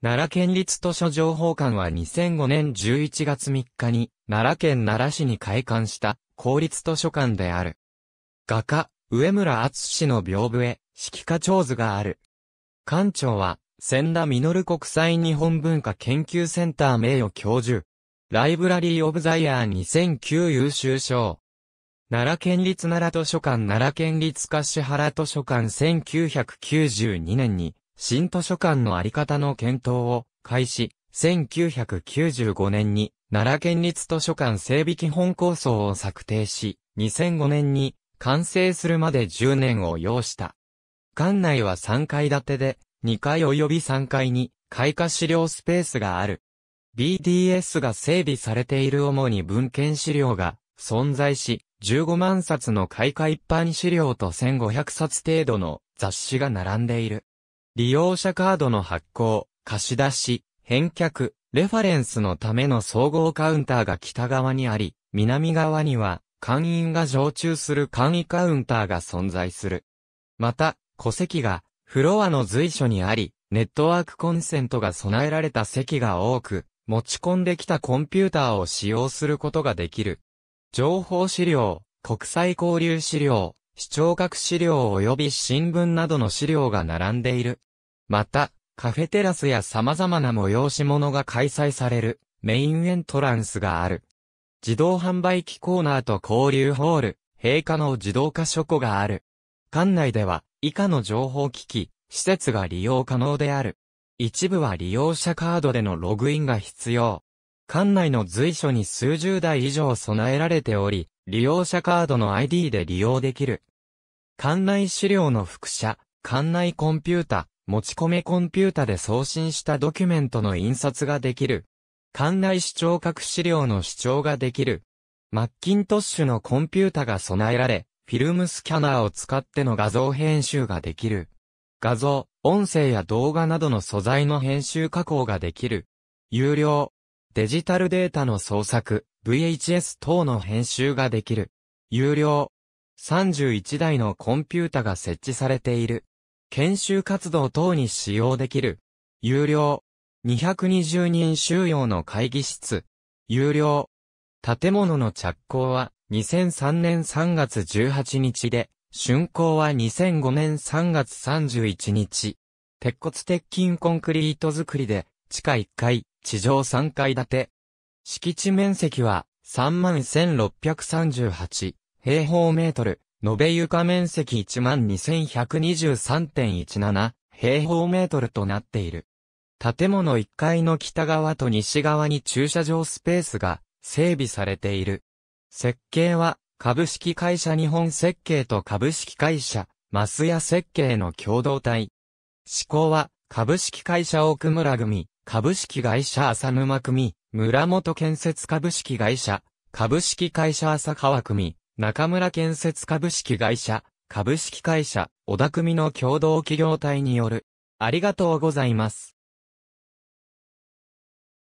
奈良県立図書情報館は2005年11月3日に、奈良県奈良市に開館した、公立図書館である。画家、上村敦氏の屏風指色課長図がある。館長は、千田実国際日本文化研究センター名誉教授。ライブラリー・オブ・ザ・イヤー2009優秀賞。奈良県立奈良図書館奈良県立柏原図書館1992年に新図書館のあり方の検討を開始、1995年に奈良県立図書館整備基本構想を策定し、2005年に完成するまで10年を要した。館内は3階建てで、2階及び3階に開花資料スペースがある。BDS が整備されている主に文献資料が存在し、15万冊の開花一般資料と1500冊程度の雑誌が並んでいる。利用者カードの発行、貸し出し、返却、レファレンスのための総合カウンターが北側にあり、南側には、会員が常駐する簡易カウンターが存在する。また、戸籍が、フロアの随所にあり、ネットワークコンセントが備えられた席が多く、持ち込んできたコンピューターを使用することができる。情報資料、国際交流資料、視聴覚資料及び新聞などの資料が並んでいる。また、カフェテラスや様々な催し物が開催されるメインエントランスがある。自動販売機コーナーと交流ホール、閉下の自動化書庫がある。館内では以下の情報機器、施設が利用可能である。一部は利用者カードでのログインが必要。館内の随所に数十台以上備えられており、利用者カードの ID で利用できる。館内資料の複写、館内コンピュータ、持ち込めコンピュータで送信したドキュメントの印刷ができる。館内視聴覚資料の視聴ができる。マッキントッシュのコンピュータが備えられ、フィルムスキャナーを使っての画像編集ができる。画像、音声や動画などの素材の編集加工ができる。有料。デジタルデータの創作、VHS 等の編集ができる。有料。31台のコンピュータが設置されている。研修活動等に使用できる。有料。220人収容の会議室。有料。建物の着工は2003年3月18日で、竣工は2005年3月31日。鉄骨鉄筋コンクリート造りで、地下1階、地上3階建て。敷地面積は31,638平方メートル。延べ床面積12,123.17平方メートルとなっている。建物1階の北側と西側に駐車場スペースが整備されている。設計は株式会社日本設計と株式会社マスヤ設計の共同体。施工は株式会社奥村組、株式会社浅沼組、村本建設株式会社、株式会社浅川組、中村建設株式会社、株式会社、小田組の共同企業体による、ありがとうございます。